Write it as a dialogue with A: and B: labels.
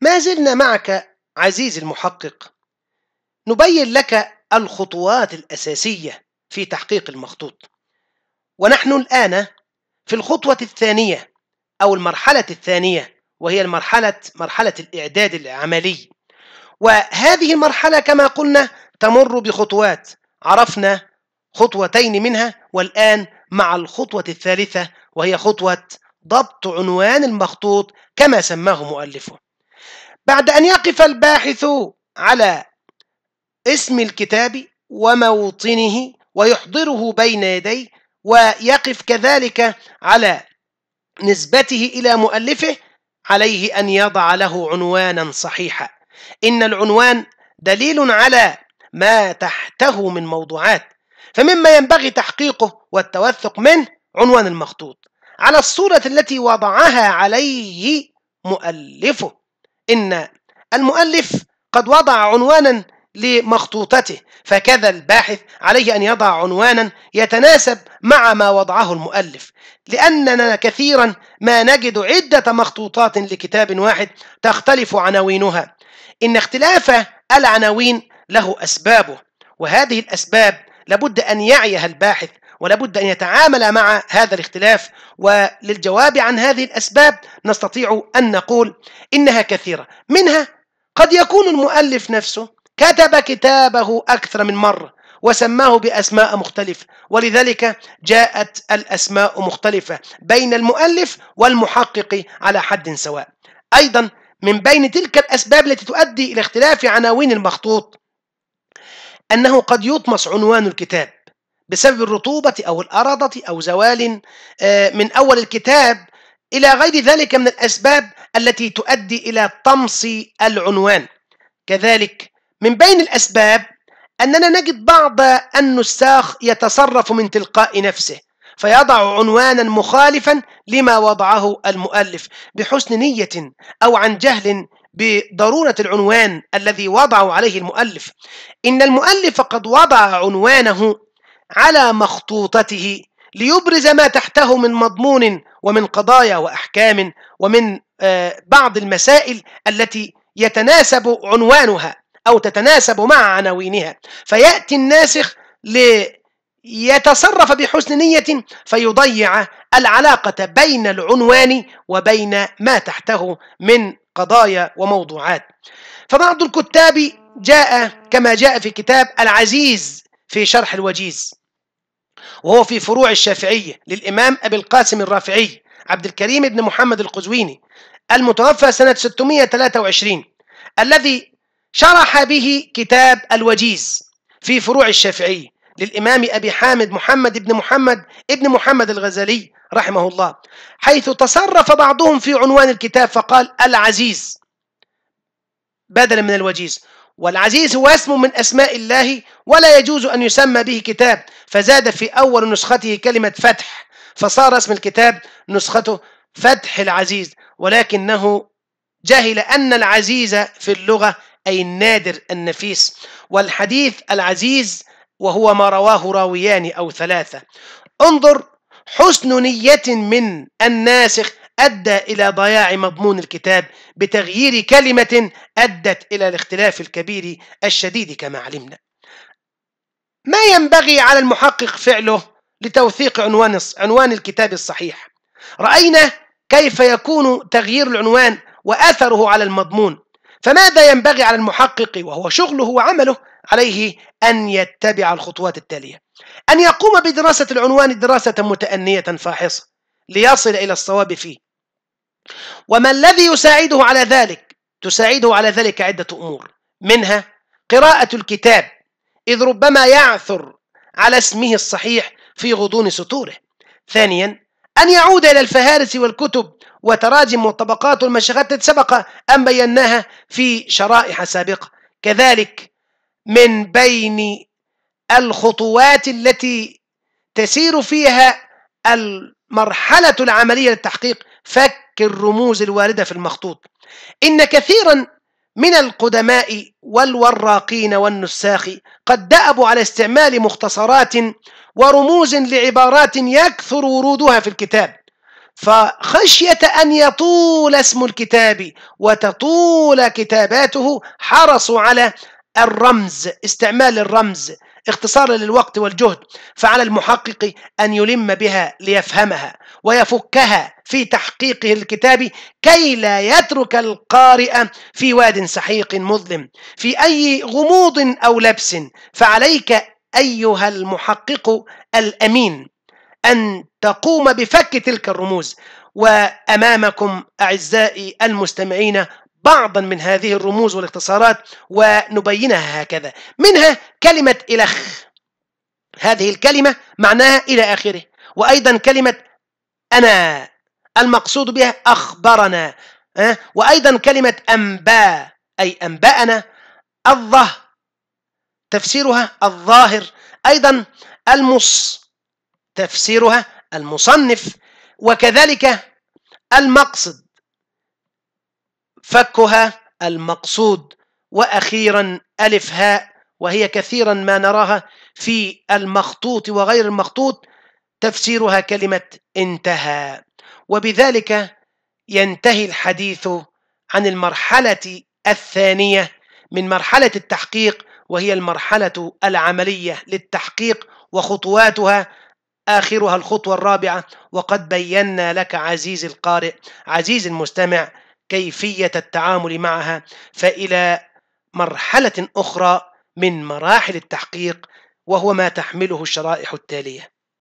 A: ما زلنا معك عزيزي المحقق نبين لك الخطوات الأساسية في تحقيق المخطوط ونحن الآن في الخطوة الثانية أو المرحلة الثانية وهي المرحلة مرحلة الإعداد العملي وهذه المرحلة كما قلنا تمر بخطوات عرفنا خطوتين منها والآن مع الخطوة الثالثة وهي خطوة ضبط عنوان المخطوط كما سماه مؤلفه بعد أن يقف الباحث على اسم الكتاب وموطنه ويحضره بين يديه ويقف كذلك على نسبته إلى مؤلفه عليه أن يضع له عنوانا صحيحا إن العنوان دليل على ما تحته من موضوعات فمما ينبغي تحقيقه والتوثق منه عنوان المخطوط على الصورة التي وضعها عليه مؤلفه إن المؤلف قد وضع عنوانا لمخطوطته فكذا الباحث عليه أن يضع عنوانا يتناسب مع ما وضعه المؤلف لأننا كثيرا ما نجد عدة مخطوطات لكتاب واحد تختلف عناوينها إن اختلاف العناوين له أسبابه وهذه الأسباب لابد أن يعيها الباحث ولا بد أن يتعامل مع هذا الاختلاف وللجواب عن هذه الأسباب نستطيع أن نقول إنها كثيرة منها قد يكون المؤلف نفسه كتب كتابه أكثر من مرة وسماه بأسماء مختلفة ولذلك جاءت الأسماء مختلفة بين المؤلف والمحقق على حد سواء أيضا من بين تلك الأسباب التي تؤدي إلى اختلاف عناوين المخطوط أنه قد يطمس عنوان الكتاب بسبب الرطوبة أو الأرضة أو زوال آه، من أول الكتاب إلى غير ذلك من الأسباب التي تؤدي إلى طمس العنوان كذلك من بين الأسباب أننا نجد بعض النساخ يتصرف من تلقاء نفسه فيضع عنوانا مخالفا لما وضعه المؤلف بحسن نية أو عن جهل بضرورة العنوان الذي وضعه عليه المؤلف إن المؤلف قد وضع عنوانه على مخطوطته ليبرز ما تحته من مضمون ومن قضايا وأحكام ومن آه، بعض المسائل التي يتناسب عنوانها أو تتناسب مع عناوينها فيأتي الناسخ ليتصرف بحسن نية فيضيع العلاقة بين العنوان وبين ما تحته من قضايا وموضوعات فبعض الكتاب جاء كما جاء في كتاب العزيز في شرح الوجيز وهو في فروع الشافعية للإمام أبي القاسم الرافعي عبد الكريم بن محمد القزويني المتوفى سنة 623 الذي شرح به كتاب الوجيز في فروع الشافعية للإمام أبي حامد محمد بن محمد ابن محمد الغزالي رحمه الله حيث تصرف بعضهم في عنوان الكتاب فقال العزيز بدلا من الوجيز والعزيز هو اسم من أسماء الله ولا يجوز أن يسمى به كتاب فزاد في أول نسخته كلمة فتح فصار اسم الكتاب نسخته فتح العزيز ولكنه جهل أن العزيز في اللغة أي النادر النفيس والحديث العزيز وهو ما رواه راويان أو ثلاثة انظر حسن نية من الناسخ أدى إلى ضياع مضمون الكتاب بتغيير كلمة أدت إلى الاختلاف الكبير الشديد كما علمنا. ما ينبغي على المحقق فعله لتوثيق عنوان عنوان الكتاب الصحيح؟ رأينا كيف يكون تغيير العنوان وأثره على المضمون، فماذا ينبغي على المحقق وهو شغله وعمله عليه أن يتبع الخطوات التالية: أن يقوم بدراسة العنوان دراسة متأنية فاحصة ليصل إلى الصواب فيه وما الذي يساعده على ذلك تساعده على ذلك عدة أمور منها قراءة الكتاب إذ ربما يعثر على اسمه الصحيح في غضون سطوره ثانيا أن يعود إلى الفهارس والكتب وتراجم وطبقات المشغات التي سبق أن بيناها في شرائح سابقة كذلك من بين الخطوات التي تسير فيها المرحلة العملية للتحقيق فك الرموز الوارده في المخطوط ان كثيرا من القدماء والوراقين والنساخ قد دأبوا على استعمال مختصرات ورموز لعبارات يكثر ورودها في الكتاب فخشية أن يطول اسم الكتاب وتطول كتاباته حرصوا على الرمز استعمال الرمز اختصارا للوقت والجهد فعلى المحقق أن يلم بها ليفهمها ويفكها في تحقيقه الكتابي كي لا يترك القارئ في واد سحيق مظلم في أي غموض أو لبس فعليك أيها المحقق الأمين أن تقوم بفك تلك الرموز وأمامكم أعزائي المستمعين بعضا من هذه الرموز والاختصارات ونبينها هكذا منها كلمة إلخ هذه الكلمة معناها إلى آخره وأيضا كلمة أنا المقصود بها أخبرنا وأيضا كلمة أنباء أي أنبأنا الظه تفسيرها الظاهر أيضا المص تفسيرها المصنف وكذلك المقصد فكها المقصود وأخيرا ألف هاء وهي كثيرا ما نراها في المخطوط وغير المخطوط تفسيرها كلمة انتهى وبذلك ينتهي الحديث عن المرحلة الثانية من مرحلة التحقيق وهي المرحلة العملية للتحقيق وخطواتها آخرها الخطوة الرابعة وقد بينا لك عزيزي القارئ عزيزي المستمع كيفية التعامل معها فإلى مرحلة أخرى من مراحل التحقيق وهو ما تحمله الشرائح التالية